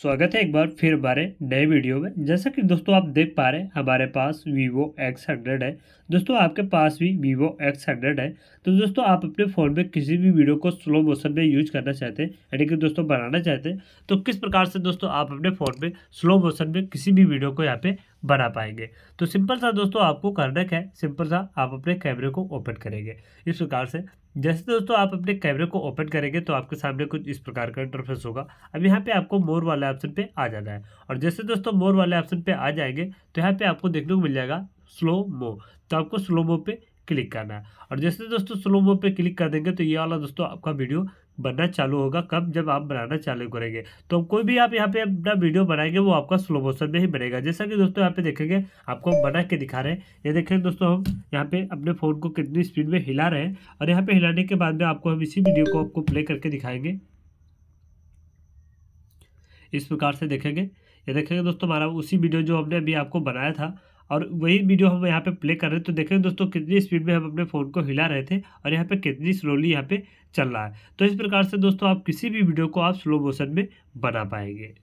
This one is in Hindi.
स्वागत है एक बार फिर हमारे नए वीडियो में जैसा कि दोस्तों आप देख पा रहे हैं हमारे पास वीवो एक्स हंड्रेड है दोस्तों आपके पास भी वीवो एक्स हंड्रेड है तो दोस्तों आप अपने फ़ोन में किसी भी वीडियो को स्लो मोशन में यूज करना चाहते हैं यानी कि दोस्तों बनाना चाहते हैं तो किस प्रकार से दोस्तों आप अपने फ़ोन में स्लो मोशन में किसी भी वीडियो को यहाँ पे बना पाएंगे तो सिंपल सा दोस्तों आपको करना क्या है सिंपल सा आप अपने कैमरे को ओपन करेंगे इस प्रकार से जैसे दोस्तों आप अपने कैमरे को ओपन करेंगे तो आपके सामने कुछ इस प्रकार का इंटरफेस होगा अब यहाँ पे आपको मोर वाले ऑप्शन पे आ जाना है और जैसे दोस्तों मोर वाले ऑप्शन पे आ जाएंगे तो यहाँ पे आपको देखने को मिल जाएगा स्लो मो तो आपको स्लो मो पे क्लिक करना है और जैसे दोस्तों स्लो मो पे क्लिक कर देंगे तो ये वाला दोस्तों आपका वीडियो बनना चालू होगा कब जब आप बनाना चालू करेंगे तो कोई भी आप यहाँ पे अपना वीडियो बनाएंगे वो आपका स्लो मोशन में ही बनेगा जैसा कि दोस्तों यहाँ पे देखेंगे आपको बना के दिखा रहे हैं ये देखें दोस्तों हम यहाँ पे अपने फ़ोन को कितनी स्पीड में हिला रहे हैं और यहाँ पे हिलाने के बाद में आपको हम इसी वीडियो को आपको प्ले करके दिखाएंगे इस प्रकार से देखेंगे ये देखेंगे दोस्तों हमारा उसी वीडियो जो हमने अभी आपको बनाया था और वही वीडियो हम यहाँ पे प्ले कर रहे हैं तो देखें दोस्तों कितनी स्पीड में हम अपने फ़ोन को हिला रहे थे और यहाँ पे कितनी स्लोली यहाँ पे चल रहा है तो इस प्रकार से दोस्तों आप किसी भी वीडियो को आप स्लो मोशन में बना पाएंगे